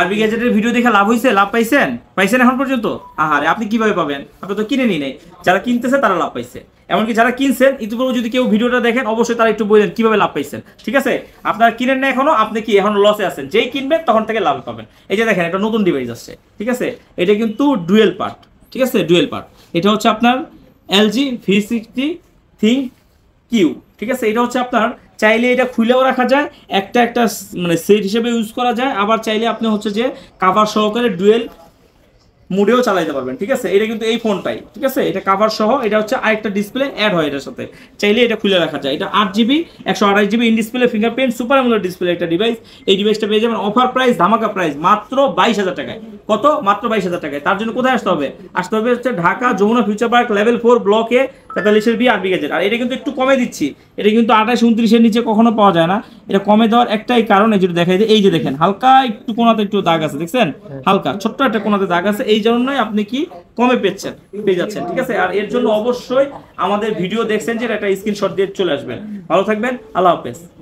আরবি গ্যাজেটের ভিডিও দেখে লাভ হয়েছে লাভ পাইছেন পাইছেন এখন পর্যন্ত আহারে আপনি কিভাবে পাবেন আপনি তো কিনে নিই নাই যারা কিনতেছে তারা লাভ পাইছে এমনকি যারা কিনছেন ইতিপূর্বে যদি কেউ ভিডিওটা দেখেন অবশ্যই তারা একটু বললেন কিভাবে লাভ পাইছেন ঠিক আছে আপনারা কিনেন না এখনো আপনি কি এখন লসে আছেন যেই কিনবেন তখন থেকে লাভ পাবেন এই যে দেখেন একটা নতুন ডিভাইস আসছে ঠিক আছে এটা কিন্তু ডুয়েল পার্ট ঠিক আছে ডুয়েল পার্ট এটা হচ্ছে আপনার LG V sixty ThinQ ঠিক আছে এটা হচ্ছে আপনার চাইলে এটা খুলেও রাখা যায় একটা একটা মানে সেট হিসেবে ইউজ করা যায় আবার চাইলে আপনি হচ্ছে যে কাভার সহকারে ডুয়েল মুডেও চালাইতে পারবেন ঠিক আছে এটা কিন্তু এই ফোনটাই ঠিক আছে এটা কাভার সহ এটা হচ্ছে আরেকটা ডিসপ্লে অ্যাড হয় এটার সাথে চাইলে এটা খুলে রাখা যায় এটা আট জিবি একশো আঠাশ GB in display display fingerprint super AMOLED display একটা ডিভাইস এই ডিভাইসটা পেয়ে যাবেন অফার প্রাইস ধামাকা প্রাইস মাত্র বাইশ হাজার টাকায় কত মাত্র বাইশ হাজার টাকায় তার জন্য কোথায় আসতে হবে আসতে হবে হচ্ছে Dhaka Jamuna future park level four ব্লকে তেতাল্লিশের বি বিঘা গেজেট আর এটা কিন্তু একটু কমে দিচ্ছি এটা কিন্তু আঠাশ উনত্রিশের নিচে কখনো পাওয়া যায় না এটা কমে দেওয়ার একটাই কারণ এই যেটা দেখা যায় এই যে দেখেন হালকা একটু কোনাতে একটু দাগ আছে দেখছেন হালকা ছোট্ট একটা কোনাতে দাগ আছে এই জন্যই আপনি কি কমে পেচ্ছেন পেয়ে যাচ্ছেন ঠিক আছে আর এর জন্য অবশ্যই আমাদের ভিডিও দেখছেন যে একটা স্ক্রিনশট দিয়ে চলে আসবেন ভালো থাকবেন আল্লাহ হাফেজ